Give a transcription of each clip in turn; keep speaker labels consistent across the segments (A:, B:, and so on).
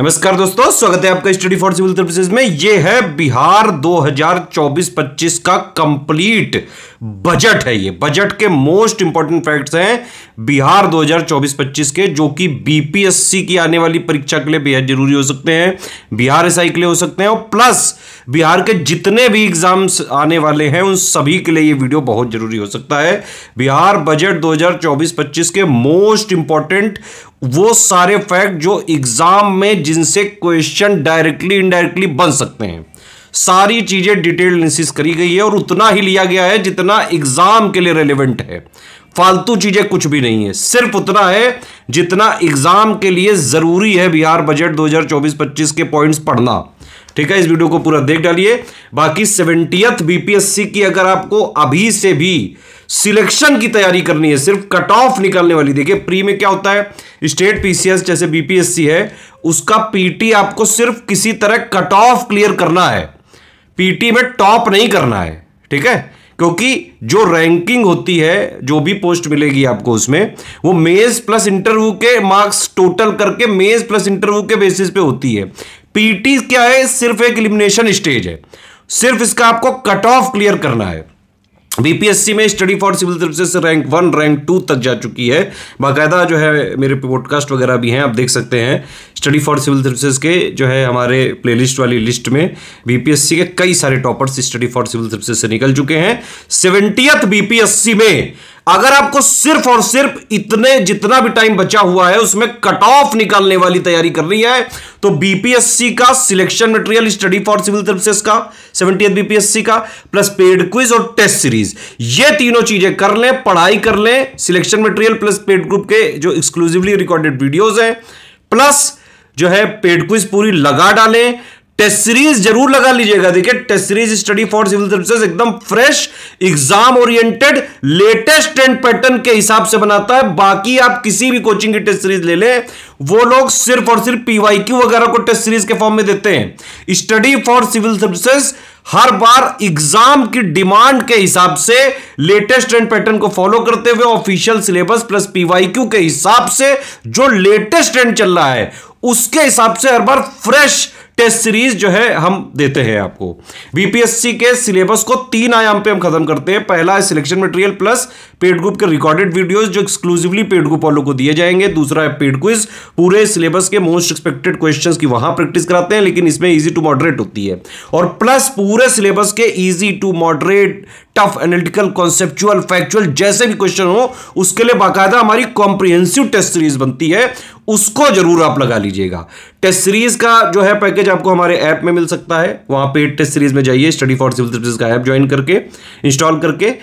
A: नमस्कार दोस्तों स्वागत है आपका स्टडी फॉर सिविल सर्विसेज में ये है बिहार 2024-25 का कंप्लीट बजट है ये बजट के मोस्ट इंपॉर्टेंट फैक्ट्स हैं बिहार 2024-25 के जो कि बीपीएससी की आने वाली परीक्षा के लिए बेहद जरूरी हो सकते हैं बिहार एस के लिए हो सकते हैं और प्लस बिहार के जितने भी एग्जाम्स आने वाले हैं उन सभी के लिए ये वीडियो बहुत जरूरी हो सकता है बिहार बजट दो हजार के मोस्ट इंपॉर्टेंट वो सारे फैक्ट जो एग्जाम में जिनसे क्वेश्चन डायरेक्टली इनडायरेक्टली बन सकते हैं सारी चीजें डिटेल एनालिसिस करी गई है और उतना ही लिया गया है जितना एग्जाम के लिए रेलिवेंट है फालतू चीजें कुछ भी नहीं है सिर्फ उतना है जितना एग्जाम के लिए जरूरी है बिहार बजट 2024-25 के पॉइंट्स पढ़ना ठीक है इस वीडियो को पूरा देख डालिए बाकी सेवेंटियथ बीपीएससी की अगर आपको अभी से भी सिलेक्शन की तैयारी करनी है सिर्फ कट ऑफ निकालने वाली देखिए प्री में क्या होता है स्टेट पीसीएस जैसे बीपीएससी है उसका पीटी आपको सिर्फ किसी तरह कट ऑफ क्लियर करना है पीटी में टॉप नहीं करना है ठीक है क्योंकि जो रैंकिंग होती है जो भी पोस्ट मिलेगी आपको उसमें वो मेज प्लस इंटरव्यू के मार्क्स टोटल करके मेज प्लस इंटरव्यू के बेसिस पे होती है पीटी क्या है सिर्फ एक इलिमिनेशन स्टेज है सिर्फ इसका आपको कट ऑफ क्लियर करना है बीपीएससी में study for civil services rank one rank two तक जा चुकी है बाकायदा जो है मेरे पॉडकास्ट वगैरह भी हैं आप देख सकते हैं स्टडी फॉर सिविल सर्विसेज के जो है हमारे प्लेलिस्ट वाली लिस्ट में बीपीएससी के कई सारे toppers study for civil services से निकल चुके हैं सेवेंटियथ बीपीएससी में अगर आपको सिर्फ और सिर्फ इतने जितना भी टाइम बचा हुआ है उसमें कट ऑफ निकालने वाली तैयारी कर रही है तो बीपीएससी का selection material study for civil services का सेवेंटी बीपीएससी का प्लस पेड क्विज और टेस्ट सीरीज ये तीनों चीजें कर लें पढ़ाई कर लें selection material plus paid group के जो एक्सक्लूसिवली रिकॉर्डेड वीडियोज हैं प्लस जो है पेड क्विज पूरी लगा डालें टेस्ट सीरीज जरूर लगा लीजिएगा देखिए test series study for civil services एकदम fresh exam oriented latest trend pattern के हिसाब से बनाता है बाकी आप किसी भी कोचिंग की टेस्ट सीरीज ले लें वो लोग सिर्फ और सिर्फ पीवाईक्यू वगैरह को टेस्ट सीरीज के फॉर्म में देते हैं स्टडी फॉर सिविल सर्विसेज हर बार एग्जाम की डिमांड के हिसाब से लेटेस्ट ट्रेंड पैटर्न को फॉलो करते हुए ऑफिशियल सिलेबस प्लस पीवाईक्यू के हिसाब से जो लेटेस्ट ट्रेंड चल रहा है उसके हिसाब से हर बार फ्रेश टेस्ट सीरीज जो है हम देते हैं आपको बीपीएससी के सिलेबस को तीन आयाम पे हम खत्म करते हैं पहला है selection material plus paid group के रिकॉर्डेड वीडियोज जो एक्सक्लूसिवली पेड ग्रुप वालों को दिए जाएंगे दूसरा है पेड क्विज पूरे सिलेबस के मोस्ट एक्सपेक्टेड क्वेश्चन की वहां प्रैक्टिस कराते हैं लेकिन इसमें ईजी टू मॉडरेट होती है और प्लस पूरे सिलेबस के easy to moderate tough analytical conceptual factual जैसे भी क्वेश्चन हो उसके लिए बाकायदा हमारी कॉम्प्रिहेंसिव टेस्ट सीरीज बनती है उसको जरूर आप लगा लीजिएगा टेस्ट सीरीज का जो है पैकेज आपको हमारे ऐप में मिल सकता है वहां पेड टेस्ट सीरीज में जाइए स्टडी फॉर सिविल सर्विस का ऐप ज्वाइन करके इंस्टॉल करके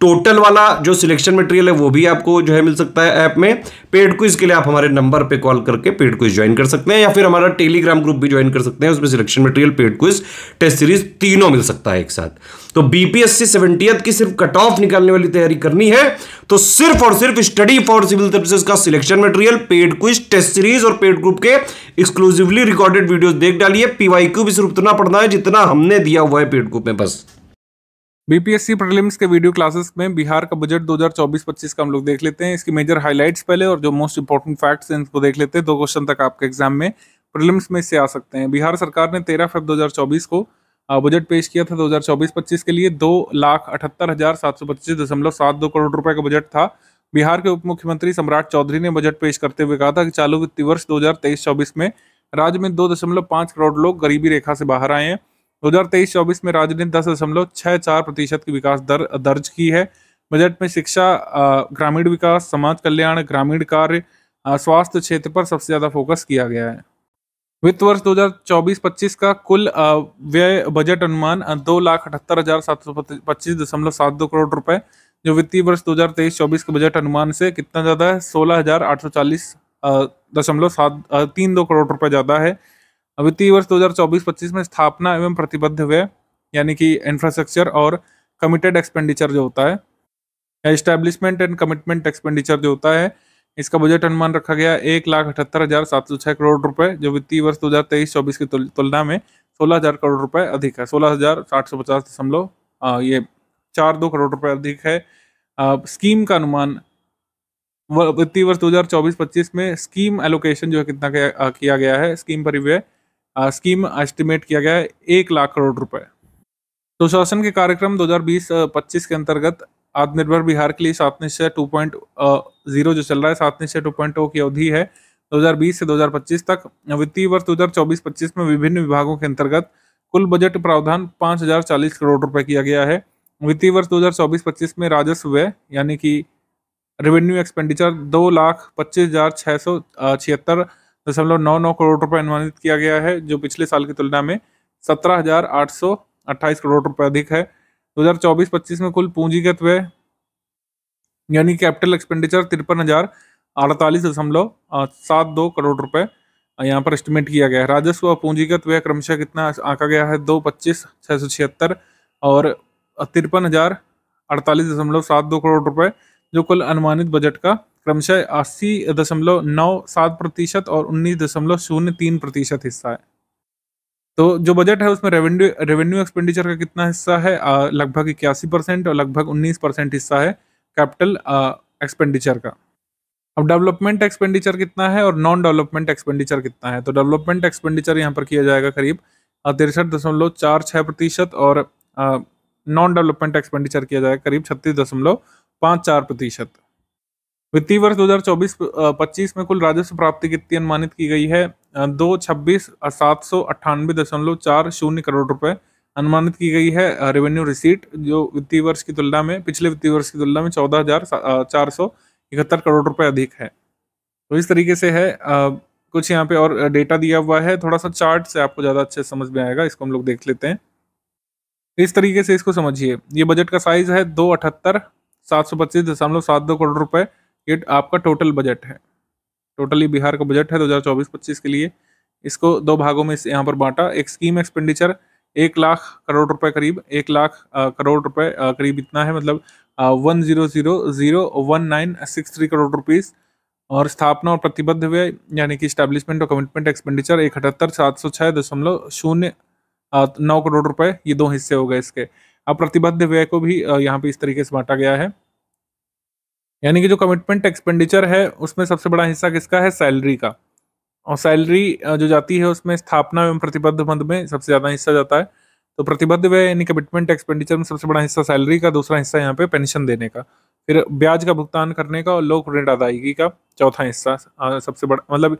A: टोटल वाला जो सिलेक्शन मटेरियल है वो भी आपको जो है मिल सकता है ऐप में पेड क्विज के लिए आप हमारे नंबर पे कॉल करके पेड क्विज ज्वाइन कर सकते हैं या फिर हमारा टेलीग्राम ग्रुप भी ज्वाइन कर सकते हैं उसमें selection material paid quiz test series तीनों मिल सकता है एक साथ तो बीपीएससी सेवेंटी की सिर्फ कट ऑफ निकालने वाली तैयारी करनी है तो सिर्फ और सिर्फ स्टडी फॉर सिविल सर्विसेज का selection material paid quiz test series और पेड ग्रुप के एक्सक्लूसिवली रिकॉर्डेड वीडियो देख डालिए क्यू भी सिर्फ उतना पढ़ना है जितना हमने दिया हुआ है पेड ग्रुप में बस
B: बीपीएससी प्रीलिम्स के वीडियो क्लासेस में बिहार का बजट 2024-25 का हम लोग देख लेते हैं इसकी मेजर हाईलाइट्स पहले और जो मोस्ट इंपॉर्टेंट फैक्ट्स हैं इनको देख लेते हैं दो क्वेश्चन तक आपके एग्जाम में प्रीलिम्स में इससे आ सकते हैं बिहार सरकार ने 13 फेब 2024 को बजट पेश किया था 2024-25 के लिए दो लाख अठहत्तर हज़ार सात सौ पच्चीस दशमलव सात दो करोड़ रुपए का बजट था बिहार के उप मुख्यमंत्री सम्राट चौधरी ने बजट पेश करते हुए कहा था कि चालू वित्तीय वर्ष दो हजार में राज्य में दो दशमलव करोड़ लोग गरीबी रेखा से बाहर आए हैं 2023-24 में राज्य ने दस दशमलव छः चार प्रतिशत की विकास दर दर्ज की है बजट में शिक्षा ग्रामीण विकास समाज कल्याण ग्रामीण कार्य स्वास्थ्य क्षेत्र पर सबसे ज्यादा फोकस किया गया है वित्त वर्ष 2024-25 का कुल व्यय बजट अनुमान दो लाख अठहत्तर हजार सात सौ पच्चीस दशमलव सात दो करोड़ रुपए जो वित्तीय वर्ष 2023-24 के बजट अनुमान से कितना ज्यादा है सोलह हजार आठ सौ चालीस दशमलव सात तीन दो करोड़ रुपए ज्यादा है वित्तीय वर्ष 2024-25 में स्थापना एवं प्रतिबद्ध व्यय यानी कि इंफ्रास्ट्रक्चर और कमिटेड एक्सपेंडिचर जो होता है या इस्टेब्लिशमेंट एंड कमिटमेंट एक्सपेंडिचर जो होता है इसका बजट अनुमान रखा गया एक लाख अठहत्तर हजार सात सौ छह करोड़ रुपए जो वित्तीय वर्ष 2023-24 की तुलना में सोलह हजार करोड़ रुपए अधिक है सोलह हजार सात सौ पचास दशमलव ये चार दो करोड़ रुपए अधिक है आ, स्कीम का अनुमान वित्तीय वर्ष 2024-25 में स्कीम एलोकेशन जो है कितना किया गया है स्कीम परिव्यय स्कीम एस्टिमेट किया गया है एक लाख करोड़ रुपए सुशासन तो के कार्यक्रम 2020-25 के अंतर्गत आत्मनिर्भर बिहार के लिए सात निश्चय टू पॉइंट जीरो जो चल रहा है सात निश्चय टू पॉइंट ओ की अवधि है 2020 से 2025 तक वित्तीय वर्ष 2024-25 में विभिन्न विभागों के अंतर्गत कुल बजट प्रावधान 5040 करोड़ रुपए किया गया है वित्तीय वर्ष 2024-25 में राजस्व व्यय यानी कि रेवेन्यू एक्सपेंडिचर दो लाख पच्चीस हजार छः सौ छिहत्तर दशमलव नौ नौ करोड़ रुपए अनुमानित किया गया है जो पिछले साल की तुलना में सत्रह हजार आठ सौ अट्ठाईस करोड़ रुपए अधिक है दो हजार चौबीस पच्चीस में कुल पूंजीगत व्यय यानी कैपिटल एक्सपेंडिचर तिरपन हजार अड़तालीस दशमलव सात दो करोड़ रुपए यहाँ पर एस्टिमेट किया गया है राजस्व और पूंजीगत व्यय क्रमशः कितना आंका गया है दो पच्चीस छः सौ छिहत्तर और तिरपन हजार अड़तालीस दशमलव सात दो करोड़ रुपए जो कुल अनुमानित बजट का क्रमशः अस्सी दशमलव नौ सात प्रतिशत और उन्नीस दशमलव शून्य तीन प्रतिशत हिस्सा है तो जो बजट है उसमें रेवेन्यू रेवेन्यू एक्सपेंडिचर का कितना हिस्सा है लगभग इक्यासी परसेंट और लगभग उन्नीस परसेंट हिस्सा है कैपिटल एक्सपेंडिचर का अब डेवलपमेंट एक्सपेंडिचर कितना है और नॉन डेवलपमेंट एक्सपेंडिचर कितना है तो डेवलपमेंट एक्सपेंडिचर यहाँ पर किया जाएगा करीब तिरसठ दशमलव चार छः प्रतिशत और नॉन डेवलपमेंट एक्सपेंडिचर किया जाएगा करीब छत्तीस दशमलव पाँच चार प्रतिशत वित्तीय वर्ष 2024-25 में कुल राजस्व प्राप्ति कितनी अनुमानित की गई है दो छब्बीस सात सौ अट्ठानबे दशमलव चार शून्य करोड़ रुपए अनुमानित की गई है रेवेन्यू रिसीट जो वित्तीय वर्ष की तुलना में पिछले वित्तीय वर्ष की तुलना में चौदह हजार चार सौ इकहत्तर करोड़ रुपए अधिक है तो इस तरीके से है आ, कुछ यहाँ पे और डेटा दिया हुआ है थोड़ा सा चार्ट से आपको ज़्यादा अच्छे समझ में आएगा इसको हम लोग देख लेते हैं इस तरीके से इसको समझिए ये बजट का साइज है दो अठहत्तर सात सौ पच्चीस दशमलव सात दो करोड़ रुपए ये आपका टोटल बजट है टोटली बिहार का बजट है 2024-25 के लिए इसको दो भागों में यहाँ पर बांटा एक स्कीम एक्सपेंडिचर एक लाख करोड़ रुपए करीब एक लाख करोड़ रुपए करीब इतना है मतलब one zero zero zero one nine six three crore rupees और स्थापना और प्रतिबद्ध व्यय यानी कि स्टैब्लिशमेंट और कमिटमेंट एक्सपेंडिचर एक अठहत्तर सात सौ छः दशमलव शून्य नौ करोड़ रुपए ये दो हिस्से हो गए इसके अब प्रतिबद्ध व्यय को भी यहाँ पे इस तरीके से बांटा गया है यानी कि जो कमिटमेंट एक्सपेंडिचर है उसमें सबसे बड़ा हिस्सा किसका है सैलरी का और सैलरी जो जाती है उसमें स्थापना एवं प्रतिबद्ध मद में सबसे ज़्यादा हिस्सा जाता है तो प्रतिबद्ध व्यय यानी कमिटमेंट एक्सपेंडिचर में सबसे बड़ा हिस्सा सैलरी का दूसरा हिस्सा यहाँ पे पेंशन देने का फिर ब्याज का भुगतान करने का और लोक ऋण अदायगी का चौथा हिस्सा सबसे बड़ा मतलब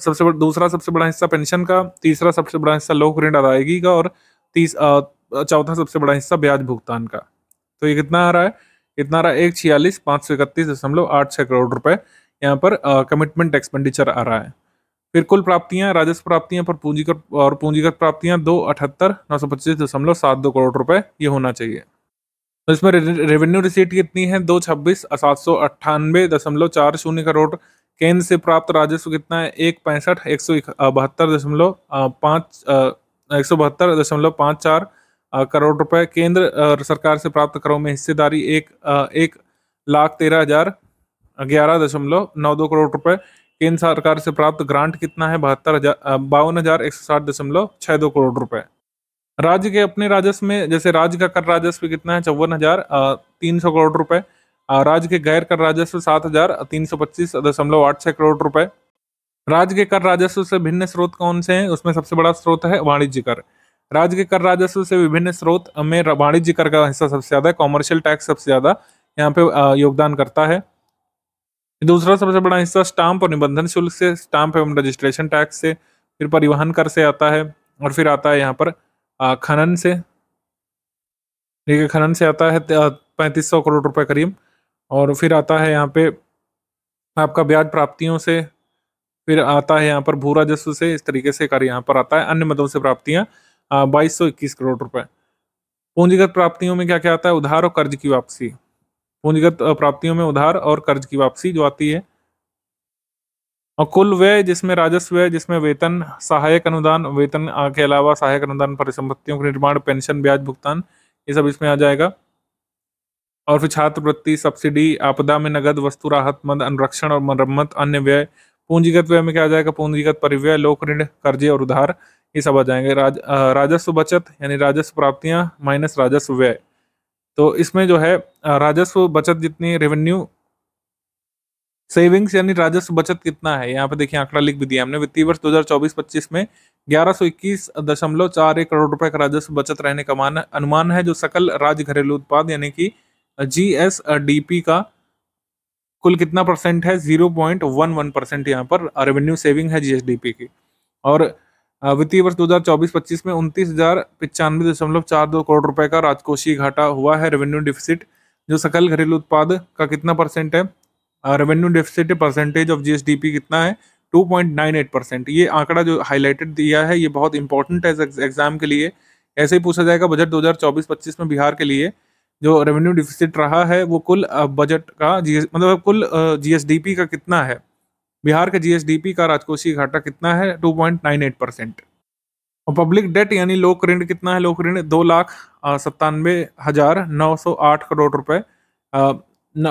B: सबसे बड़ा दूसरा सबसे बड़ा हिस्सा पेंशन का तीसरा सबसे बड़ा हिस्सा लोक ऋण अदायगी का और तीस चौथा सबसे बड़ा हिस्सा ब्याज भुगतान का तो ये कितना आ रहा है कितना रहा एक छियालीस पाँच सौ इकतीस दशमलव आठ छः करोड़ रुपए यहाँ पर कमिटमेंट एक्सपेंडिचर आ रहा है फिर कुल प्राप्तियाँ राजस्व प्राप्तियाँ पर पूंजीगत और पूंजीगत प्राप्तियाँ दो अठहत्तर नौ सौ पच्चीस दशमलव सात दो करोड़ रुपए ये होना चाहिए तो इसमें रेवेन्यू रिसीट कितनी है दो छब्बीस सात सौ अट्ठानबे दशमलव चार शून्य करोड़ केंद्र से प्राप्त राजस्व कितना है एक पैंसठ एक सौ बहत्तर दशमलव पाँच एक सौ बहत्तर दशमलव पाँच चार करोड़ रुपए केंद्र सरकार से प्राप्त करों में हिस्सेदारी एक एक लाख तेरह हजार ग्यारह दशमलव नौ दो करोड़ रुपए केंद्र सरकार से प्राप्त ग्रांट कितना है बहत्तर हजार बावन हजार एक सौ साठ दशमलव छः दो करोड़ रुपए राज्य के अपने राजस्व में जैसे राज्य का कर राजस्व कितना है चौवन हजार तीन सौ करोड़ रुपए राज्य के गैर कर राजस्व सात हजार तीन सौ पच्चीस दशमलव आठ छः करोड़ रुपए राज्य के कर राजस्व से भिन्न स्रोत कौन से हैं उसमें सबसे बड़ा स्रोत है वाणिज्य कर राज्य के कर राजस्व से विभिन्न स्रोत में वाणिज्य कर का हिस्सा सबसे ज्यादा है कॉमर्शियल टैक्स सबसे ज्यादा यहाँ पे योगदान करता है दूसरा सबसे बड़ा हिस्सा स्टाम्प और निबंधन शुल्क से स्टाम्प एवं रजिस्ट्रेशन टैक्स से फिर परिवहन कर से आता है और फिर आता है यहाँ पर खनन से ठीक है खनन से आता है पैंतीस सौ करोड़ रुपए करीब और फिर आता है यहाँ पे आपका ब्याज प्राप्तियों से फिर आता है यहाँ पर भू राजस्व से इस तरीके से कर यहाँ पर आता है अन्य मदों से प्राप्तियाँ हाँ, बाईस सौ इक्कीस करोड़ रुपए पूंजीगत प्राप्तियों में क्या क्या आता है उधार और कर्ज की वापसी पूंजीगत प्राप्तियों में उधार और कर्ज की वापसी जो आती है और कुल व्यय जिसमें राजस्व व्यय जिसमें वेतन सहायक अनुदान वेतन के अलावा सहायक अनुदान परिसंपत्तियों के निर्माण पेंशन ब्याज भुगतान ये सब इसमें आ जाएगा और फिर छात्रवृत्ति सब्सिडी आपदा में नगद वस्तु राहत मद अनुरक्षण और मरम्मत अन्य व्यय पूंजीगत व्यय में क्या आ जाएगा पूंजीगत परिव्यय लोक ऋण कर्जे और उधार ये सब आ जाएंगे राज, राजस्व बचत यानी राजस्व प्राप्तियां माइनस राजस्व व्यय तो इसमें जो है राजस्व बचत जितनी रेवेन्यू सेविंग्स यानी राजस्व बचत कितना है यहाँ पे देखिए आंकड़ा लिख भी दिया हमने वित्तीय वर्ष 2024-25 में ग्यारह करोड़ रुपए का राजस्व बचत रहने का मान अनुमान है जो सकल राज्य घरेलू उत्पाद यानी कि जीएसडीपी का कुल कितना परसेंट है 0.11 परसेंट यहाँ पर रेवेन्यू सेविंग है जीएसडीपी की और वित्तीय वर्ष 2024-25 में उनतीस हजार पिचानवे दशमलव चार दो करोड़ रुपए का राजकोषीय घाटा हुआ है रेवेन्यू डिफिसिट जो सकल घरेलू उत्पाद का कितना परसेंट है revenue deficit percentage of GSDP कितना है 2.98 परसेंट ये आंकड़ा जो हाईलाइटेड दिया है ये बहुत इंपॉर्टेंट है एग्जाम के लिए ऐसे ही पूछा जाएगा बजट 2024-25 में बिहार के लिए जो रेवेन्यू डिफिसिट रहा है वो कुल बजट का जी मतलब कुल जीएसडीपी का कितना है बिहार का जीएसडीपी का राजकोषीय घाटा कितना है 2.98 परसेंट और पब्लिक डेट यानी लोक ऋण कितना है लोक ऋण दो लाख सत्तानवे हज़ार नौ सौ आठ करोड़ रुपए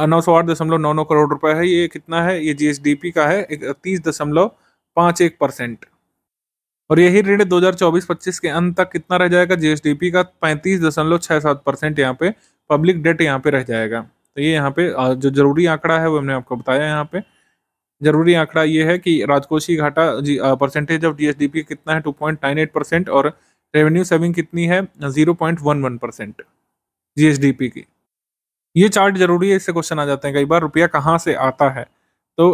B: नौ सौ आठ दशमलव नौ नौ करोड़ रुपए है ये कितना है ये जीएसडीपी का है तीस दशमलव पाँच एक परसेंट और यही ऋण 2024-25 के अंत तक कितना रह जाएगा जीएसडीपी का पैंतीस दशमलव छः सात परसेंट यहाँ पे पब्लिक डेट यहाँ पे रह जाएगा तो ये यहाँ पे जो जरूरी आंकड़ा है वो हमने आपको बताया यहाँ पे जरूरी आंकड़ा ये है कि राजकोषीय घाटा परसेंटेज ऑफ जीएसडीपी कितना है 2.98 परसेंट और रेवेन्यू सेविंग कितनी है 0.11 परसेंट जीएसडीपी की ये चार्ट जरूरी है इससे क्वेश्चन आ जाते हैं कई बार रुपया कहाँ से आता है तो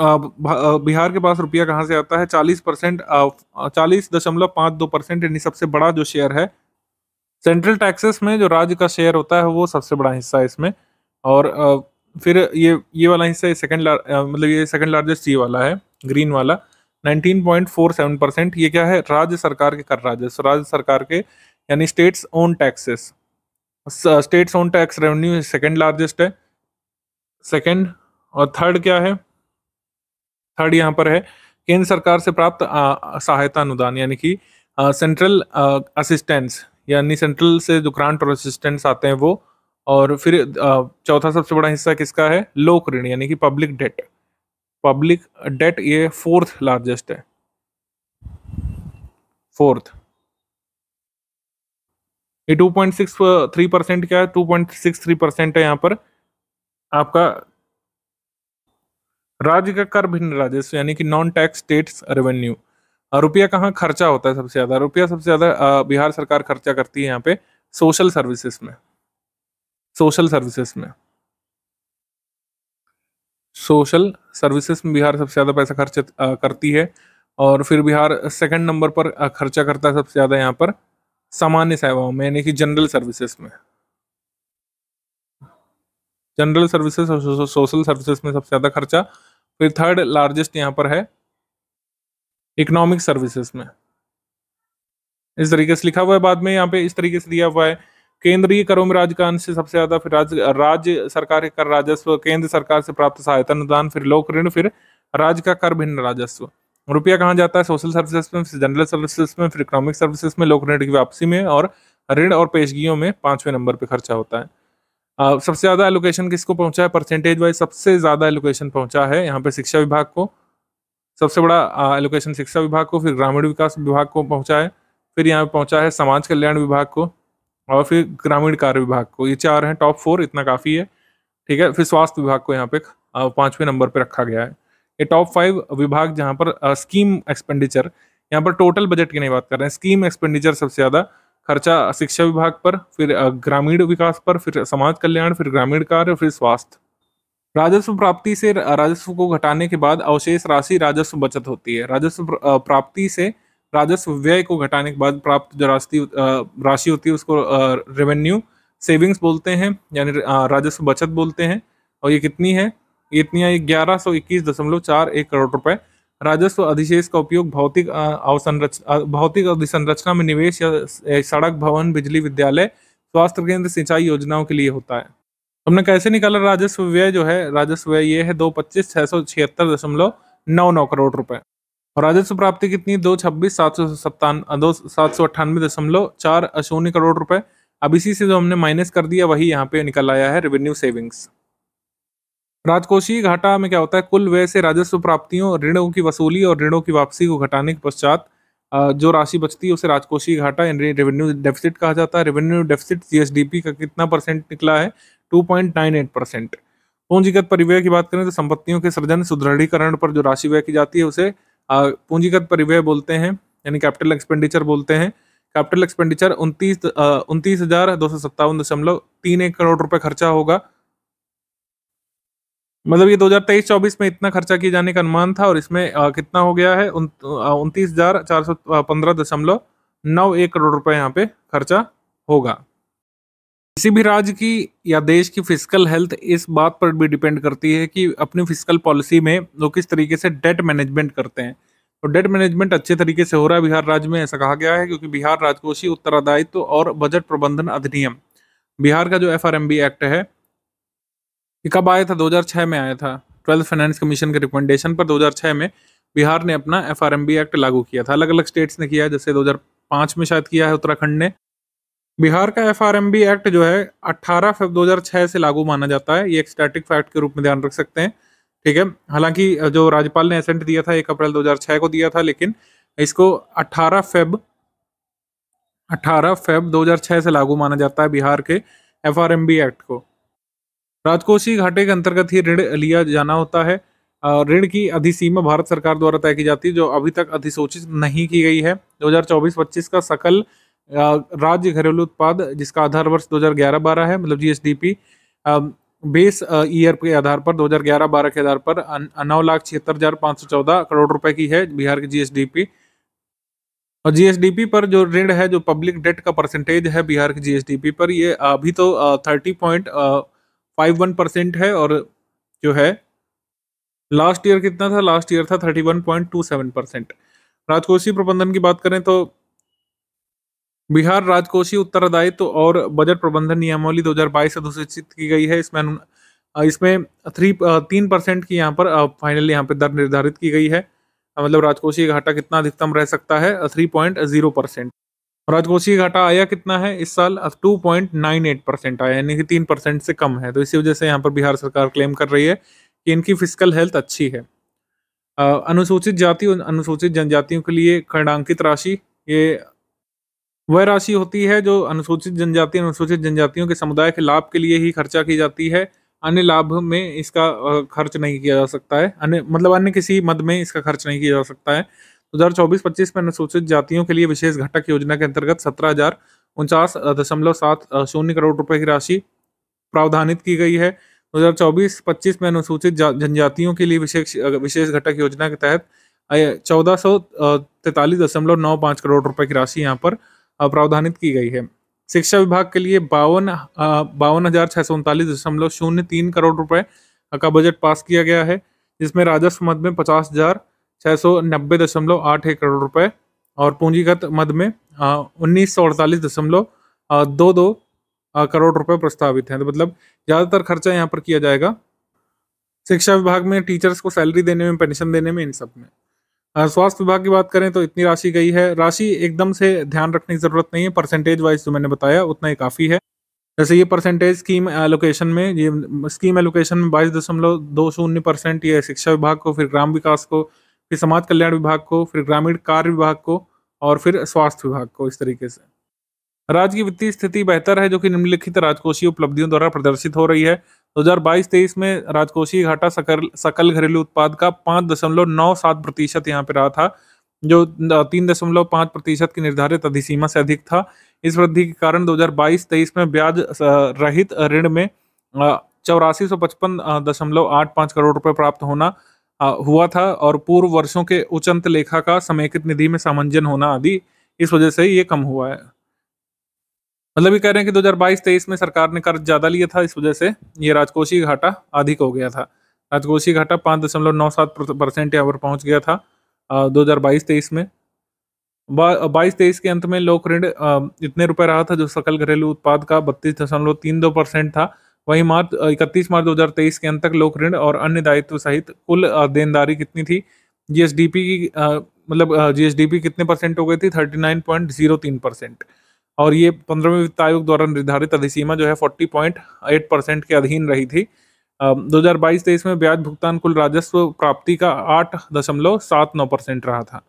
B: बिहार के पास रुपया कहाँ से आता है चालीस परसेंट चालीस दशमलव पाँच दो परसेंट यानी सबसे बड़ा जो शेयर है सेंट्रल टैक्सेस में जो राज्य का शेयर होता है वो सबसे बड़ा हिस्सा है इसमें और फिर ये ये वाला हिस्सा सेकंड मतलब ये सेकंड लार्जेस्ट ये वाला है ग्रीन वाला 19.47 परसेंट ये क्या है राज्य सरकार के कर राजस्व राज्य सरकार के यानी states own taxes states own tax revenue second largest है सेकंड और थर्ड क्या है थर्ड यहाँ पर है केंद्र सरकार से प्राप्त सहायता अनुदान यानी कि सेंट्रल असिस्टेंस यानी सेंट्रल से जो ग्रांट और असिस्टेंट्स आते हैं वो और फिर चौथा सबसे बड़ा हिस्सा किसका है लोक ऋण यानी कि पब्लिक डेट पब्लिक डेट ये फोर्थ लार्जेस्ट है फोर्थ ये 2.63 परसेंट क्या है 2.63 परसेंट है यहाँ पर आपका राज्य का कर भिन्न राजस्व यानी कि नॉन टैक्स स्टेट्स रेवेन्यू रुपया कहाँ खर्चा होता है सबसे ज्यादा रुपया सबसे ज्यादा बिहार सरकार खर्चा करती है यहाँ पे सोशल सर्विसेज में सोशल सर्विसेज में सोशल सर्विसेज में बिहार सबसे ज़्यादा पैसा खर्च करती है और फिर बिहार सेकंड नंबर पर खर्चा करता है सबसे ज़्यादा यहाँ पर सामान्य सेवाओं में यानी कि जनरल सर्विसेज में जनरल सर्विसेज और सोशल सर्विसेज में सबसे ज़्यादा खर्चा फिर थर्ड लार्जेस्ट यहाँ पर है इकोनॉमिक सर्विसेज में इस तरीके से लिखा हुआ है बाद में यहाँ पे इस तरीके से दिया हुआ है केंद्रीय करों में राजकान से सबसे ज्यादा फिर राज्य राज्य सरकार के कर राजस्व केंद्र सरकार से प्राप्त सहायता अनुदान फिर लोक ऋण फिर राज्य का कर भिन्न राजस्व रुपया कहाँ जाता है सोशल सर्विसेज में फिर जनरल सर्विसेज में फिर इकोनॉमिक सर्विसेज में लोक ऋण की वापसी में और ऋण और पेशगियों में पांचवें नंबर पर खर्चा होता है सबसे ज़्यादा एलोकेशन किसको पहुंचा है परसेंटेज वाइज सबसे ज़्यादा एलोकेशन पहुंचा है यहाँ पे शिक्षा विभाग को सबसे बड़ा एलोकेशन शिक्षा विभाग को फिर ग्रामीण विकास विभाग को पहुंचा है फिर यहाँ पे पहुंचा है समाज कल्याण विभाग को और फिर ग्रामीण कार्य विभाग को ये चार हैं टॉप फोर इतना काफ़ी है ठीक है फिर स्वास्थ्य विभाग को यहाँ पे पाँचवें नंबर पर रखा गया है ये टॉप फाइव विभाग जहाँ पर आ, स्कीम एक्सपेंडिचर यहाँ पर टोटल बजट की नहीं बात कर रहे हैं स्कीम एक्सपेंडिचर सबसे ज़्यादा खर्चा शिक्षा विभाग पर फिर ग्रामीण विकास पर फिर समाज कल्याण फिर ग्रामीण कार्य फिर स्वास्थ्य राजस्व प्राप्ति से राजस्व को घटाने के बाद अवशेष राशि राजस्व बचत होती है राजस्व प्राप्ति से राजस्व व्यय को घटाने के बाद प्राप्त जो राशि राशि होती है उसको रेवेन्यू सेविंग्स बोलते हैं यानी राजस्व बचत बोलते हैं और ये कितनी है इतनी है ग्यारह सौ इक्कीस दशमलव चार एक करोड़ रुपए राजस्व अधिशेष का उपयोग भौतिक अवसंरचना भौतिक अधिसंरचना में निवेश या सड़क भवन बिजली विद्यालय स्वास्थ्य केंद्र सिंचाई योजनाओं के लिए होता है हमने कैसे निकाला राजस्व व्यय जो है राजस्व व्यय ये है दो पच्चीस छः सौ छिहत्तर दशमलव नौ नौ करोड़ रुपए और राजस्व प्राप्ति कितनी दो छब्बीस सात सौ सत्तान दो सात सौ अट्ठानवे दशमलव चार शून्य करोड़ रुपए अब इसी से जो हमने माइनस कर दिया वही यहाँ पे निकल आया है रेवेन्यू सेविंग्स राजकोषीय घाटा में क्या होता है कुल व्यय से राजस्व प्राप्तियों ऋणों की वसूली और ऋणों की वापसी को घटाने के पश्चात जो राशि बचती है उसे राजकोषीय घाटा यानी रेवेन्यू डेफिसिट कहा जाता है रेवेन्यू डेफिसिट जीएसडीपी का कितना परसेंट निकला है 2.98 परसेंट पूंजीगत परिव्यय की बात करें तो संपत्तियों के सृजन सुदृढ़ीकरण पर जो राशि व्यय की जाती है उसे पूंजीगत परिव्यय बोलते हैं यानी कैपिटल एक्सपेंडिचर बोलते हैं कैपिटल एक्सपेंडिचर उनतीस उनतीस हजार दो सौ सत्तावन दशमलव तीन एक करोड़ रुपए खर्चा होगा मतलब ये 2023-24 में इतना खर्चा किए जाने का अनुमान था और इसमें आ, कितना हो गया है उनतीस हजार चार सौ पंद्रह दशमलव नौ एक करोड़ रुपए यहाँ पे खर्चा होगा किसी भी राज्य की या देश की फिजिकल हेल्थ इस बात पर भी डिपेंड करती है कि अपनी फिजिकल पॉलिसी में वो किस तरीके से डेट मैनेजमेंट करते हैं और डेट मैनेजमेंट अच्छे तरीके से हो रहा है बिहार राज्य में ऐसा कहा गया है क्योंकि बिहार राजकोषीय उत्तरादायित्व और बजट प्रबंधन अधिनियम बिहार का जो एफ एक्ट है ये कब आया था दो में आया था ट्वेल्थ फाइनेंस कमीशन के रिकमेंडेशन पर दो में बिहार ने अपना एफ एक्ट लागू किया था अलग अलग स्टेट्स ने किया जैसे दो में शायद किया है उत्तराखंड ने बिहार का एफ एक्ट जो है 18 फेब 2006 से लागू माना जाता है ये एक स्टैटिक फैक्ट के रूप में ध्यान रख सकते हैं ठीक है हालांकि जो राज्यपाल ने एसेंट दिया था एक अप्रैल 2006 को दिया था लेकिन इसको 18 फेब 18 फेब 2006 से लागू माना जाता है बिहार के एफ एक्ट को राजकोषीय घाटे के अंतर्गत ही ऋण लिया जाना होता है ऋण की अधिसीमा भारत सरकार द्वारा तय की जाती है जो अभी तक अधिसूचित नहीं की गई है चौबीस पच्चीस का सकल राज्य घरेलू उत्पाद जिसका आधार वर्ष 2011-12 है मतलब जीएसडीपी बेस ईयर के आधार पर 2011-12 के आधार पर नौ लाख छिहत्तर हजार पाँच सौ चौदह करोड़ रुपए की है बिहार की जीएसडीपी और जीएसडीपी पर जो ऋण है जो पब्लिक डेट का परसेंटेज है बिहार की जीएसडीपी पर ये अभी तो thirty point five one percent है और जो है लास्ट ईयर कितना था लास्ट ईयर था thirty one point two seven percent राजकोषीय प्रबंधन की बात करें तो बिहार राजकोषीय उत्तरदायित्व और बजट प्रबंधन नियमावली 2022 से अनुसूचित की गई है इसमें इसमें थ्री तीन परसेंट की यहाँ पर फाइनली यहाँ पर दर निर्धारित की गई है मतलब राजकोषीय घाटा कितना अधिकतम रह सकता है थ्री पॉइंट जीरो परसेंट राजकोषीय घाटा आया कितना है इस साल two point nine eight percent आया यानी कि तीन परसेंट से कम है तो इसी वजह से यहाँ पर बिहार सरकार क्लेम कर रही है कि इनकी फिजिकल हेल्थ अच्छी है अनुसूचित जाति अनुसूचित जनजातियों के लिए खंडांकित राशि ये वह राशि होती है जो अनुसूचित जनजाति अनुसूचित जनजातियों के समुदाय के लाभ के लिए ही खर्चा की जाती है अन्य लाभ में इसका खर्च नहीं किया जा सकता है अन्य मतलब अन्य किसी मद में इसका खर्च नहीं किया जा सकता है दो हजार चौबीस पच्चीस में अनुसूचित जातियों के लिए विशेष घटक योजना के अंतर्गत सत्रह हजार उनचास दशमलव सात शून्य करोड़ रुपए की राशि प्रावधानित की गई है दो हजार चौबीस पच्चीस में अनुसूचित जनजातियों के लिए विशेष विशेष घटक योजना के तहत चौदह सौ तैतालीस दशमलव नौ पाँच करोड़ रुपए की राशि यहाँ पर प्रावधानित की गई है शिक्षा विभाग के लिए बावन बावन हजार छः सौ उनतालीस दशमलव शून्य तीन करोड़ रुपए का बजट पास किया गया है जिसमें राजस्व मद में पचास हजार छः सौ नब्बे दशमलव आठ एक करोड़ रुपए और पूंजीगत मद में उन्नीस सौ अड़तालीस दशमलव दो दो करोड़ रुपए प्रस्तावित हैं तो मतलब ज़्यादातर खर्चा यहाँ पर किया जाएगा शिक्षा विभाग में टीचर्स को सैलरी देने में पेंशन देने में इन सब में हाँ, स्वास्थ्य विभाग की बात करें तो इतनी राशि गई है राशि एकदम से ध्यान रखने की जरूरत नहीं है परसेंटेज वाइज जो मैंने बताया उतना ही काफ़ी है जैसे ये परसेंटेज स्कीम एलोकेशन में ये स्कीम एलोकेशन में बाईस दशमलव दो शून्य परसेंट ये शिक्षा विभाग को फिर ग्राम विकास को फिर समाज कल्याण विभाग को फिर ग्रामीण कार्य विभाग को और फिर स्वास्थ्य विभाग को इस तरीके से राज्य की वित्तीय स्थिति बेहतर है जो कि निम्नलिखित राजकोषीय उपलब्धियों द्वारा प्रदर्शित हो रही है 2022-23 में राजकोषीय घाटा सकल सकल घरेलू उत्पाद का पाँच दशमलव नौ सात प्रतिशत यहाँ पे रहा था जो तीन दशमलव पाँच प्रतिशत की निर्धारित अधिसीमा से अधिक था इस वृद्धि के कारण 2022-23 में ब्याज रहित ऋण में चौरासी सौ पचपन दशमलव आठ पाँच करोड़ रुपए प्राप्त होना हुआ था और पूर्व वर्षों के उचंत लेखा का समेकित निधि में सामंजन होना आदि इस वजह से ये कम हुआ है मतलब ये कह रहे हैं कि 2022-23 में सरकार ने कर्ज ज्यादा लिया था इस वजह से ये राजकोषीय घाटा अधिक हो गया था राजकोषीय घाटा पाँच दशमलव नौ सात परसेंट यहाँ पर पहुँच गया था दो हजार बाईस तेईस में बाईस तेईस के अंत में लोक ऋण इतने रुपए रहा था जो सकल घरेलू उत्पाद का बत्तीस दशमलव तीन दो परसेंट था वहीं मार्च इकतीस मार्च दो हजार तेईस के अंत तक लोक ऋण और अन्य दायित्व सहित कुल देनदारी कितनी थी जीएसडीपी की मतलब जीएसडीपी कितने परसेंट हो गई थी थर्टी नाइन पॉइंट जीरो तीन परसेंट और ये पंद्रहवें वित्त आयोग द्वारा निर्धारित अधिसीमा जो है फोर्टी पॉइंट एट परसेंट के अधीन रही थी दो हजार बाईस तेईस में ब्याज भुगतान कुल राजस्व प्राप्ति का आठ दशमलव सात नौ परसेंट रहा था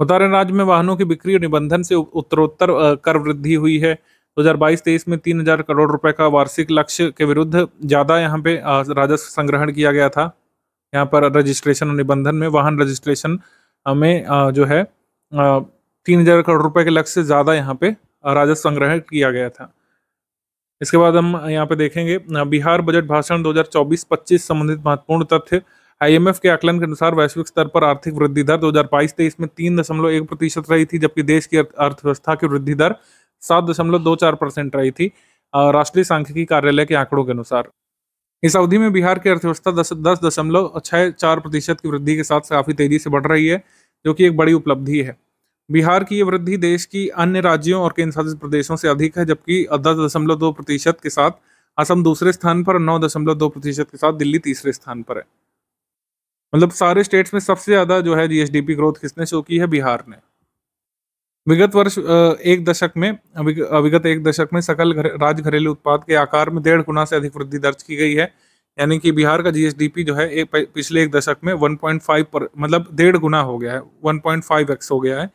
B: उदाहरण राज्य में वाहनों की बिक्री और निबंधन से उत्तरोत्तर कर वृद्धि हुई है 2022-23 में 3000 करोड़ रुपए का वार्षिक लक्ष्य के विरुद्ध ज़्यादा यहाँ पे राजस्व संग्रहण किया गया था यहाँ पर रजिस्ट्रेशन और निबंधन में वाहन रजिस्ट्रेशन में जो है तीन हजार करोड़ रुपए के लक्ष्य से ज़्यादा यहाँ पे राजस्व संग्रह किया गया था इसके बाद हम यहाँ पे देखेंगे बिहार बजट भाषण 2024-25 संबंधित महत्वपूर्ण तथ्य आईएमएफ के आकलन के अनुसार वैश्विक स्तर पर आर्थिक वृद्धि दर 2022-23 में तीन दशमलव एक प्रतिशत रही थी जबकि देश की अर्थव्यवस्था की वृद्धि दर सात दशमलव दो चार परसेंट रही थी राष्ट्रीय सांख्यिकी कार्यालय के आंकड़ों के अनुसार इस अवधि में बिहार की अर्थव्यवस्था दस दशमलव छह चार प्रतिशत की वृद्धि के साथ काफ़ी तेजी से बढ़ रही है जो कि एक बड़ी उपलब्धि है बिहार की ये वृद्धि देश की अन्य राज्यों और केंद्र शासित प्रदेशों से अधिक है जबकि दस दशमलव दो प्रतिशत के साथ असम दूसरे स्थान पर नौ दशमलव दो प्रतिशत के साथ दिल्ली तीसरे स्थान पर है मतलब सारे स्टेट्स में सबसे ज्यादा जो है जीएसडीपी ग्रोथ किसने शो की है बिहार ने विगत वर्ष एक दशक में विगत एक दशक में सकल घर, राज्य घरेलू उत्पाद के आकार में डेढ़ गुना से अधिक वृद्धि दर्ज की गई है यानी कि बिहार का जीएसडीपी जो है एक पिछले एक दशक में 1.5 पर मतलब डेढ़ गुना हो गया है 1.5 एक्स हो गया है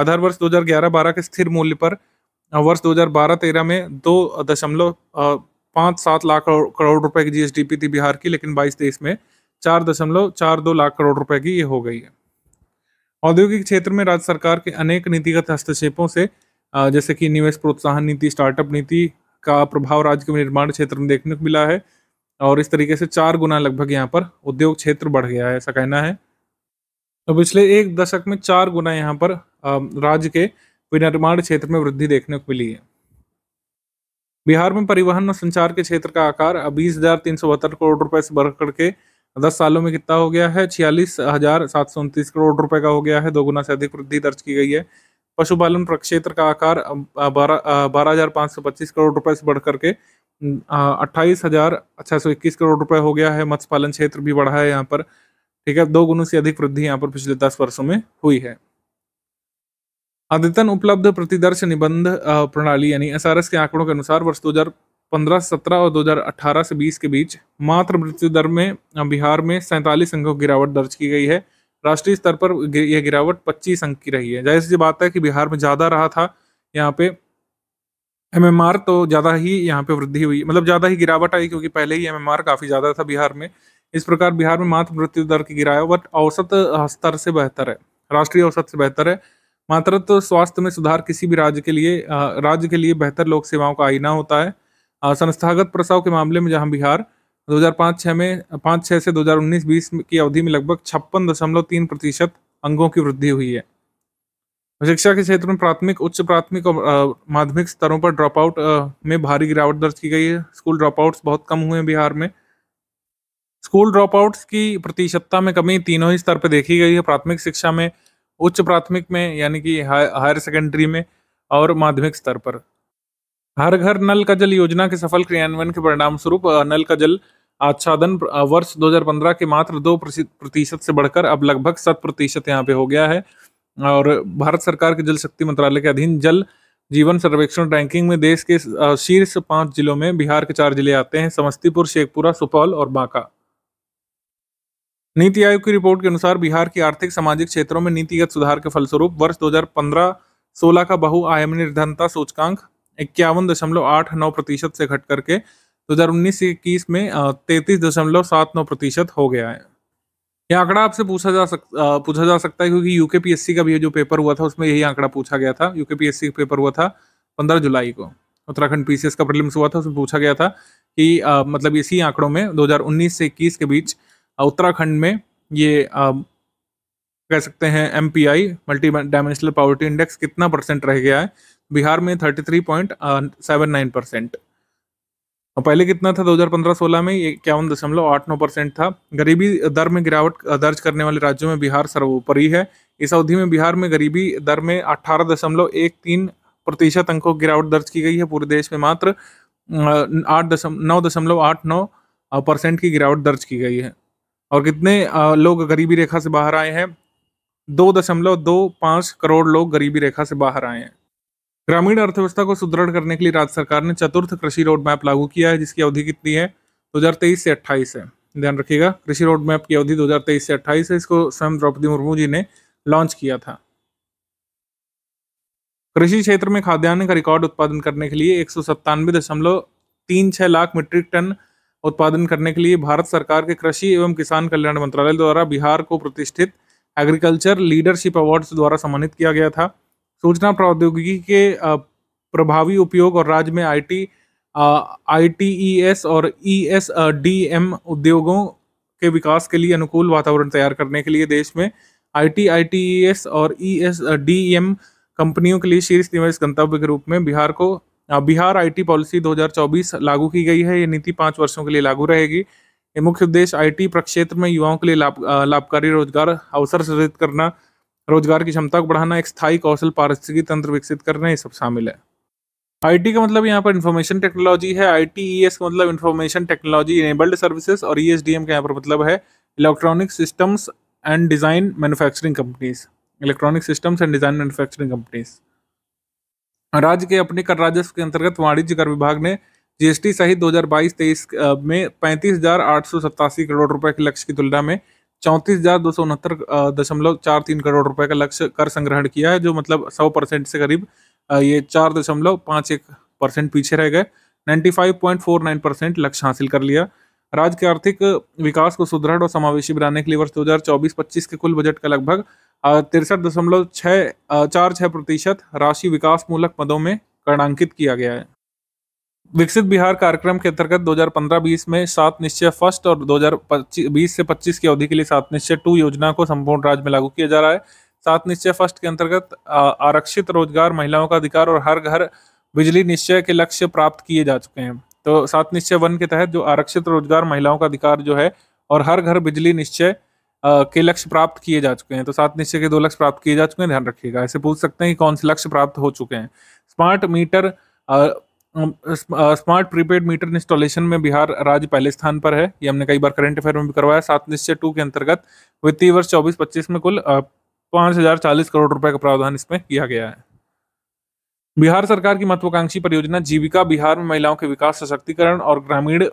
B: आधार वर्ष 2011-12 के स्थिर मूल्य पर वर्ष 2012-13 में दो दशमलव पाँच सात लाख करोड़ रुपए की जीएसडीपी थी बिहार की लेकिन बाईस तेईस में चार दशमलव चार दो लाख करोड़ रुपए की ये हो गई है औद्योगिक क्षेत्र में राज्य सरकार के अनेक नीतिगत हस्तक्षेपों से जैसे कि निवेश प्रोत्साहन नीति स्टार्टअप नीति का प्रभाव राज्य के निर्माण क्षेत्र में देखने को मिला है और इस तरीके से चार गुना लगभग यहाँ पर उद्योग क्षेत्र बढ़ गया है ऐसा कहना है तो पिछले एक दशक में चार गुना यहाँ पर राज्य के विनिर्माण क्षेत्र में वृद्धि देखने को मिली है बिहार में परिवहन और संचार के क्षेत्र का आकार बीस हजार तीन सौ बहत्तर करोड़ रुपए से बढ़ करके दस सालों में कितना हो गया है छियालीस हजार सात सौ उनतीस करोड़ रुपए का हो गया है दो गुना से अधिक वृद्धि दर्ज की गई है पशुपालन प्रक्षेत्र का आकार बारह बारह हजार पाँच सौ पच्चीस करोड़ रुपए से बढ़ करके अट्ठाईस हजार छह सौ इक्कीस करोड़ रुपए हो गया है मत्स्य पालन क्षेत्र भी बढ़ा है यहाँ पर ठीक है दो गुणों से अधिक वृद्धि यहाँ पर पिछले दस वर्षों में हुई है अद्यतन उपलब्ध प्रतिदर्श निबंध प्रणाली यानी एस के आंकड़ों के अनुसार वर्ष 2015 17 और 2018 से 20 के बीच मात्र मृत्यु दर में बिहार में सैंतालीस अंकों की गिरावट दर्ज की गई है राष्ट्रीय स्तर पर यह गिरावट 25 अंक की रही है जाहिर सी बात है कि बिहार में ज़्यादा रहा था यहाँ पे एम तो ज़्यादा ही यहाँ पे वृद्धि हुई मतलब ज़्यादा ही गिरावट आई क्योंकि पहले ही एम काफ़ी ज़्यादा था बिहार में इस प्रकार बिहार में मात्र मृत्यु दर की गिराया बट औसत स्तर से बेहतर है राष्ट्रीय औसत से बेहतर है मातृत्व स्वास्थ्य में सुधार किसी भी राज्य के लिए राज्य के लिए बेहतर लोक सेवाओं का आईना होता है संस्थागत प्रसव के मामले में जहां बिहार 2005-6 में 5-6 से 2019-20 की अवधि में लगभग छप्पन दशमलव तीन प्रतिशत अंगों की वृद्धि हुई है शिक्षा के क्षेत्र में प्राथमिक उच्च प्राथमिक और माध्यमिक स्तरों पर ड्रॉप में भारी गिरावट दर्ज की गई है स्कूल ड्रॉप बहुत कम हुए हैं बिहार में स्कूल आउट्स की प्रतिशतता में कमी तीनों ही स्तर पर देखी गई है प्राथमिक शिक्षा में उच्च प्राथमिक में यानी कि हायर सेकेंडरी में और माध्यमिक स्तर पर हर घर नल का जल योजना के सफल क्रियान्वयन के परिणाम स्वरूप नल का जल आच्छादन वर्ष 2015 के मात्र दो प्रतिशत से बढ़कर अब लगभग सत प्रतिशत यहाँ पे हो गया है और भारत सरकार के जल शक्ति मंत्रालय के अधीन जल जीवन सर्वेक्षण रैंकिंग में देश के शीर्ष पांच जिलों में बिहार के चार जिले आते हैं समस्तीपुर शेखपुरा सुपौल और बांका नीति आयोग की रिपोर्ट के अनुसार बिहार की आर्थिक सामाजिक क्षेत्रों में नीतिगत सुधार के फलस्वरूप वर्ष 2015-16 का बहु निर्धनता सूचकांक इक्यावन दशमलव आठ नौ प्रतिशत से घट करके 2019 से इक्कीस में तैतीस दशमलव सात नौ प्रतिशत हो गया है यह आंकड़ा आपसे पूछा जा सक पूछा जा सकता है क्योंकि यूके पीएससी का भी जो पेपर हुआ था उसमें यही आंकड़ा पूछा गया था यूके पीएससी का पेपर हुआ था पंद्रह जुलाई को उत्तराखंड पीसीएस का प्रिलिम्स हुआ था उसमें पूछा गया था कि आ, मतलब इसी आंकड़ों में 2019 से 21 के बीच उत्तराखंड में ये कह सकते हैं M P I multi dimensional poverty index कितना परसेंट रह गया है बिहार में thirty three point seven nine percent और पहले कितना था 2015-16 में ये इक्यावन दशमलव आठ नौ परसेंट था गरीबी दर में गिरावट दर्ज करने वाले राज्यों में बिहार सर्वोपरि है इस अवधि में बिहार में गरीबी दर में अट्ठारह दशमलव एक तीन प्रतिशत अंकों गिरावट दर्ज की गई है पूरे देश में मात्र आठ दशम नौ दशमलव आठ नौ परसेंट की गिरावट दर्ज की गई है और कितने लोग गरीबी रेखा से बाहर आए हैं दो दशमलव दो पांच करोड़ लोग गरीबी रेखा से बाहर आए हैं ग्रामीण अर्थव्यवस्था को सुदृढ़ करने के लिए राज्य सरकार ने चतुर्थ कृषि रोड मैप लागू किया है जिसकी अवधि कितनी है दो से अट्ठाईस है ध्यान रखिएगा कृषि रोड मैप की अवधि दो से अट्ठाईस है इसको स्वयं द्रौपदी मुर्मू जी ने लॉन्च किया था कृषि क्षेत्र में खाद्यान्न का रिकॉर्ड उत्पादन करने के लिए एक लाख मीट्रिक टन उत्पादन करने के लिए भारत सरकार के कृषि एवं किसान कल्याण मंत्रालय द्वारा बिहार को प्रतिष्ठित एग्रीकल्चर लीडरशिप अवार्ड्स द्वारा सम्मानित किया गया था सूचना प्रौद्योगिकी के प्रभावी उपयोग और राज्य में आईटी आईटीईएस और ईएसडीएम उद्योगों के विकास के लिए अनुकूल वातावरण तैयार करने के लिए देश में आईटी आईटीईएस और ईएसडीएम कंपनियों के लिए शीर्ष निवेश गंतव्य के रूप में बिहार को बिहार आईटी पॉलिसी 2024 लागू की गई है ये नीति पाँच वर्षों के लिए लागू रहेगी ये मुख्य उद्देश्य आईटी प्रक्षेत्र में युवाओं के लिए लाभ लाभकारी रोजगार अवसर सृजित करना रोजगार की क्षमता को बढ़ाना एक स्थायी कौशल पारिस्थितिकी तंत्र विकसित करना ये सब शामिल है आईटी का मतलब यहाँ पर इन्फॉर्मेशन टेक्नोलॉजी है आई टी e का मतलब इन्फॉर्मेशन टेक्नोलॉजी इनेबल्ड सर्विसेज और ई e का यहाँ पर मतलब है electronic systems and design manufacturing companies electronic systems and design manufacturing companies राज्य के अपने कर राजस्व के अंतर्गत वाणिज्य कर विभाग ने जीएसटी सहित 2022-23 में पैंतीस करोड़ रुपए के लक्ष्य की तुलना में चौंतीस करोड़ रुपए का लक्ष्य कर संग्रहण किया है जो मतलब 100 परसेंट से करीब ये चार दशमलव पाँच एक परसेंट पीछे रह गए 95.49 परसेंट लक्ष्य हासिल कर लिया राज्य के आर्थिक विकास को सुदृढ़ और समावेशी बनाने के लिए वर्ष 2024-25 के कुल बजट का लगभग तिरसठ दशमलव छः चार छः प्रतिशत राशि विकास मूलक पदों में कर्णांकित किया गया है विकसित बिहार कार्यक्रम के अंतर्गत 2015-20 में सात निश्चय फर्स्ट और 2020 से 25 की अवधि के लिए सात निश्चय टू योजना को संपूर्ण राज्य में लागू किया जा रहा है सात निश्चय फर्स्ट के अंतर्गत आरक्षित रोजगार महिलाओं का अधिकार और हर घर बिजली निश्चय के लक्ष्य प्राप्त किए जा चुके हैं तो सात निश्चय वन के तहत जो आरक्षित रोजगार महिलाओं का अधिकार जो है और हर घर बिजली निश्चय के लक्ष्य प्राप्त किए जा चुके हैं तो सात निश्चय के दो लक्ष्य प्राप्त किए जा चुके हैं ध्यान रखिएगा ऐसे पूछ सकते हैं कि कौन से लक्ष्य प्राप्त हो चुके हैं smart meter smart prepaid meter installation में बिहार राज्य पहले स्थान पर है ये हमने कई बार करंट अफेयर में भी करवाया सात निश्चय टू के अंतर्गत वित्तीय वर्ष चौबीस पच्चीस में कुल पाँच हजार चालीस करोड़ रुपए का प्रावधान इसमें किया गया है बिहार सरकार की महत्वाकांक्षी परियोजना जीविका बिहार में महिलाओं के विकास सशक्तिकरण और ग्रामीण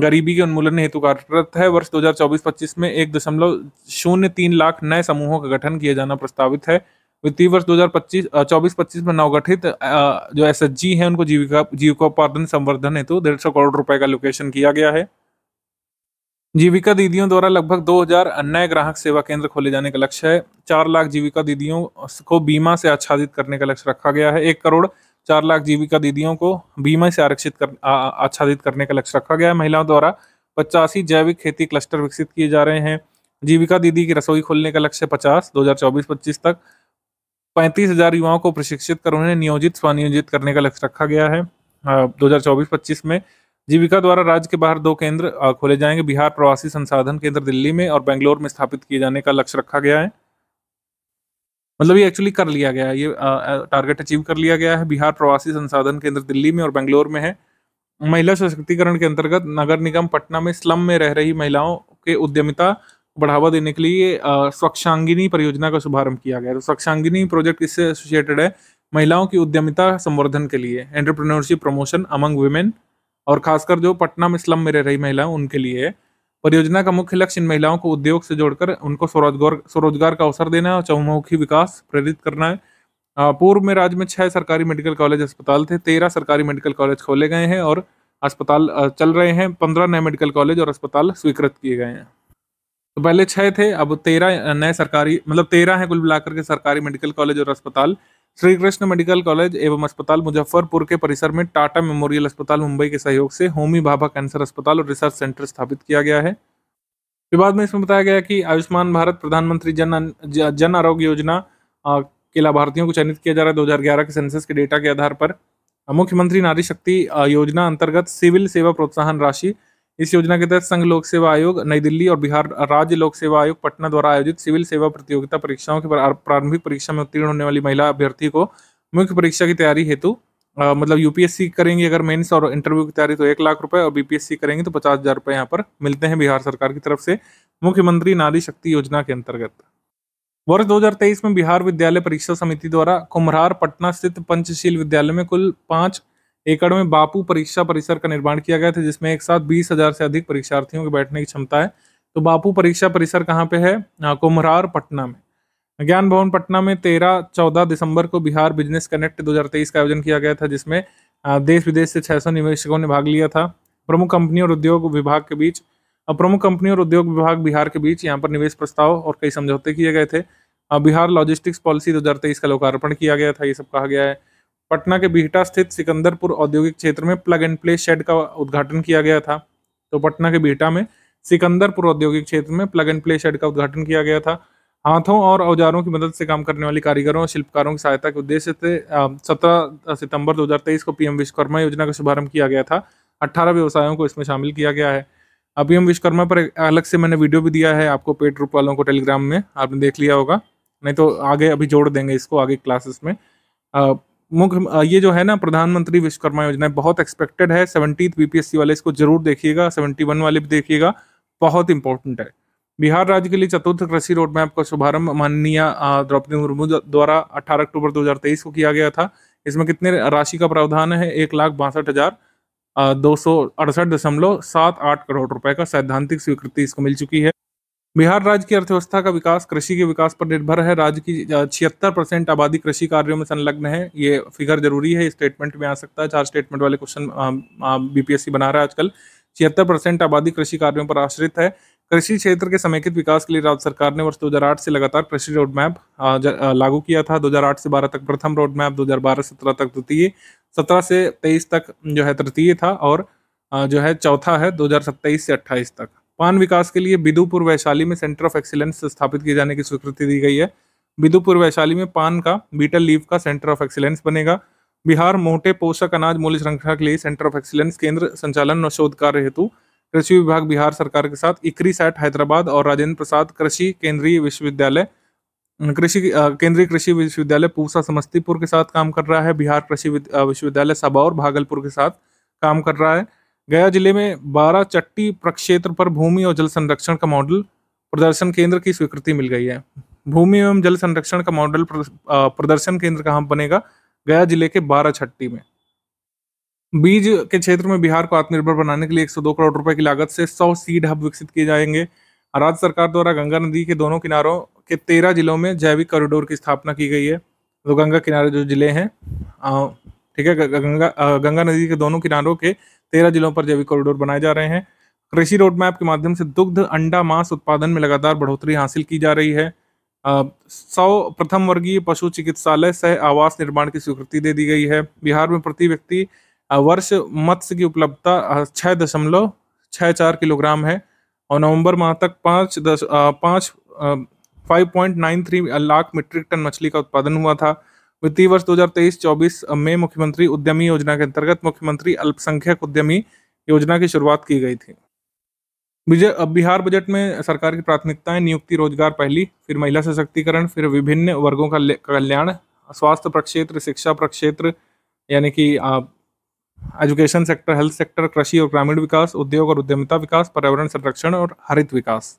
B: गरीबी के उन्मूलन हेतु कार्यरत है वर्ष 2024-25 में एक दशमलव शून्य तीन लाख नए समूहों का गठन किया जाना प्रस्तावित है वित्तीय वर्ष 2025 24-25 में नवगठित जो एस हैं उनको जीविका जीविकोपार्जन संवर्धन हेतु डेढ़ सौ करोड़ रुपए का लोकेशन किया गया है जीविका दीदियों द्वारा लगभग 2000 अन्य ग्राहक सेवा केंद्र खोले जाने का लक्ष्य है चार लाख जीविका दीदियों को बीमा से आच्छादित करने का लक्ष्य रखा गया है एक करोड़ चार लाख जीविका दीदियों को बीमा से आरक्षित कर आच्छादित करने का लक्ष्य रखा गया है महिलाओं द्वारा पचासी जैविक खेती क्लस्टर विकसित किए जा रहे हैं जीविका दीदी की रसोई खोलने का लक्ष्य पचास दो हजार तक पैंतीस हजार युवाओं को प्रशिक्षित कर उन्हें नियोजित स्वनियोजित करने का लक्ष्य रखा गया है दो हजार में जीविका द्वारा राज्य के बाहर दो केंद्र खोले जाएंगे बिहार प्रवासी संसाधन केंद्र दिल्ली में और बेंगलोर में स्थापित किए जाने का लक्ष्य रखा गया है मतलब ये एक्चुअली कर लिया गया है ये टारगेट अचीव कर लिया गया है बिहार प्रवासी संसाधन केंद्र दिल्ली में और बेंगलोर में है महिला सशक्तिकरण के अंतर्गत नगर निगम पटना में स्लम में रह रही महिलाओं के उद्यमिता बढ़ावा देने के लिए स्वच्छांगिनी परियोजना का शुभारंभ किया गया तो स्वच्छांगिनी प्रोजेक्ट इससे एसोसिएटेड है महिलाओं की उद्यमिता संवर्धन के लिए एंटरप्रेन्योरशिप प्रमोशन अमंग वुमेन और खासकर जो पटना में स्लम में रह रही महिलाएं उनके लिए परियोजना का मुख्य लक्ष्य इन महिलाओं को उद्योग से जोड़कर उनको स्वरोजगार स्वरोजगार का अवसर देना है और चौमुखी विकास प्रेरित करना है पूर्व में राज्य में छह सरकारी मेडिकल कॉलेज अस्पताल थे तेरह सरकारी मेडिकल कॉलेज खोले गए हैं और अस्पताल चल रहे हैं पंद्रह नए मेडिकल कॉलेज और अस्पताल स्वीकृत किए गए हैं तो पहले छह थे अब तेरह नए सरकारी मतलब तेरह हैं कुल मिलाकर के सरकारी मेडिकल कॉलेज और अस्पताल श्री कृष्ण मेडिकल कॉलेज एवं अस्पताल मुजफ्फरपुर के परिसर में टाटा मेमोरियल अस्पताल मुंबई के सहयोग से होमी भाभा कैंसर अस्पताल और रिसर्च सेंटर स्थापित किया गया है विवाद में इसमें बताया गया कि आयुष्मान भारत प्रधानमंत्री जन जन आरोग्य योजना के लाभार्थियों को चयनित किया जा रहा है दो के सेंसस के डेटा के आधार पर मुख्यमंत्री नारी शक्ति योजना अंतर्गत सिविल सेवा प्रोत्साहन राशि इस योजना के तहत संघ लोक सेवा आयोग नई दिल्ली और बिहार राज्य लोक सेवा आयोग पटना द्वारा आयोजित सिविल सेवा प्रतियोगिता परीक्षाओं की प्रारंभिक परीक्षा में उत्तीर्ण होने वाली महिला अभ्यर्थी को मुख्य परीक्षा की तैयारी हेतु मतलब यूपीएससी करेंगे अगर मेन्स और इंटरव्यू की तैयारी तो एक लाख रुपए और बीपीएससी करेंगे तो पचास हजार रुपए यहाँ पर मिलते हैं बिहार सरकार की तरफ से मुख्यमंत्री नारी शक्ति योजना के अंतर्गत वर्ष 2023 में बिहार विद्यालय परीक्षा समिति द्वारा कुम्हार पटना स्थित पंचशील विद्यालय में कुल पांच एकड़ में बापू परीक्षा परिसर का निर्माण किया गया था जिसमें एक साथ बीस हजार से अधिक परीक्षार्थियों के बैठने की क्षमता है तो बापू परीक्षा परिसर कहाँ पे है हाँ, कुम्हरार पटना में ज्ञान भवन पटना में तेरह चौदह दिसंबर को बिहार बिजनेस कनेक्ट दो का आयोजन किया गया था जिसमें हाँ, देश विदेश से छह निवेशकों ने भाग लिया था प्रमुख कंपनी और उद्योग विभाग के बीच हाँ, प्रमुख कंपनी और उद्योग विभाग बिहार के बीच यहाँ पर निवेश प्रस्ताव और कई समझौते किए गए थे बिहार लॉजिस्टिक्स पॉलिसी 2023 का लोकार्पण किया गया था ये सब कहा गया है पटना के बिहटा स्थित सिकंदरपुर औद्योगिक क्षेत्र में प्लग एंड प्ले शेड का उद्घाटन किया गया था तो पटना के बिहटा में सिकंदरपुर औद्योगिक क्षेत्र में प्लग एंड प्ले शेड का उद्घाटन किया गया था हाथों और औजारों की मदद से काम करने वाले कारीगरों और शिल्पकारों की सहायता के उद्देश्य से सत्रह सितंबर 2023 को पीएम विश्वकर्मा योजना का शुभारंभ किया गया था अट्ठारह व्यवसायों को इसमें शामिल किया गया है अभी हम विश्वकर्मा पर अलग से मैंने वीडियो भी दिया है आपको पेट रूप वालों को टेलीग्राम में आपने देख लिया होगा नहीं तो आगे अभी जोड़ देंगे इसको आगे क्लासेस में मुख्य ये जो है ना प्रधानमंत्री विश्वकर्मा योजना बहुत एक्सपेक्टेड है सेवेंटी बीपीएससी वाले इसको जरूर देखिएगा सेवेंटी वन वाले भी देखिएगा बहुत इंपॉर्टेंट है बिहार राज्य के लिए चतुर्थ कृषि रोड मैप का शुभारंभ माननीय द्रौपदी मुर्मू द्वारा अठारह अक्टूबर दो को किया गया था इसमें कितने राशि का प्रावधान है एक लाख बासठ हजार दो सौ अड़सठ दशमलव सात आठ करोड़ रुपए का सैद्धांतिक स्वीकृति इसको मिल चुकी है बिहार राज्य की अर्थव्यवस्था का विकास कृषि के विकास पर निर्भर है राज्य की छिहत्तर परसेंट आबादी कृषि कार्यों में संलग्न है ये फिगर जरूरी है स्टेटमेंट में आ सकता है चार स्टेटमेंट वाले क्वेश्चन बीपीएससी बना रहा है आजकल छिहत्तर परसेंट आबादी कृषि कार्यों पर आश्रित है कृषि क्षेत्र के समेकित विकास के लिए राज्य सरकार ने वर्ष 2008 से लगातार कृषि रोड मैप लागू किया था 2008 से 12 तक प्रथम रोड मैप 2012-17 तक द्वितीय 17 से 23 तक जो है तृतीय था और जो है चौथा है 2027 से 28 तक पान विकास के लिए बिदुपुर वैशाली में सेंटर ऑफ एक्सीलेंस स्थापित किए जाने की स्वीकृति दी गई है बिदुपुर वैशाली में पान का बीटल लीव का सेंटर ऑफ एक्सीलेंस बनेगा बिहार मोटे पोषक अनाज मूल्य श्रृंखला के लिए सेंटर ऑफ एक्सीलेंस केंद्र संचालन और शोध कार्य हेतु कृषि विभाग बिहार सरकार के साथ इकरी सैट हैदराबाद और राजेंद्र प्रसाद कृषि केंद्रीय विश्वविद्यालय कृषि केंद्रीय कृषि विश्वविद्यालय पूसा समस्तीपुर के साथ काम कर रहा है बिहार कृषि विश्वविद्यालय सबौर भागलपुर के साथ काम कर रहा है गया जिले में बारह चट्टी प्रक्षेत्र पर भूमि और जल संरक्षण का मॉडल प्रदर्शन केंद्र की स्वीकृति मिल गई है भूमि एवं जल संरक्षण का मॉडल प्रदर्शन केंद्र कहाँ बनेगा गया जिले के बारह छट्टी में बीज के क्षेत्र में बिहार को आत्मनिर्भर बनाने के लिए 102 करोड़ रुपए की लागत से 100 सीड हब विकसित किए जाएंगे राज्य सरकार द्वारा गंगा नदी के दोनों किनारों के तेरह जिलों में जैविक कॉरिडोर की स्थापना की गई है तो गंगा किनारे जो जिले हैं ठीक है गंगा गंगा नदी के दोनों किनारों के तेरह जिलों पर जैविक कॉरिडोर बनाए जा रहे हैं कृषि रोड मैप के माध्यम से दुग्ध अंडा मांस उत्पादन में लगातार बढ़ोतरी हासिल की जा रही है सौ प्रथम वर्गीय पशु चिकित्सालय सह आवास निर्माण की स्वीकृति दे दी गई है बिहार में प्रति व्यक्ति वर्ष मत्स्य की उपलब्धता छः दशमलव छः चार किलोग्राम है और नवंबर माह तक पाँच दश पाँच five point nine three lakh metric ton मछली का उत्पादन हुआ था वित्तीय वर्ष 2023-24 में मुख्यमंत्री उद्यमी योजना के अंतर्गत मुख्यमंत्री अल्पसंख्यक उद्यमी योजना की शुरुआत की गई थी बिहार बजट में सरकार की प्राथमिकताएं नियुक्ति रोजगार पहली फिर महिला सशक्तिकरण फिर विभिन्न वर्गों का कल्याण स्वास्थ्य प्रक्षेत्र शिक्षा प्रक्षेत्र यानी कि एजुकेशन सेक्टर हेल्थ सेक्टर कृषि और ग्रामीण विकास उद्योग और उद्यमिता विकास पर्यावरण संरक्षण और हरित विकास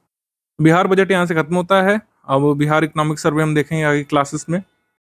B: बिहार बजट यहाँ से खत्म होता है अब बिहार इकोनॉमिक सर्वे हम देखेंगे आगे क्लासेस में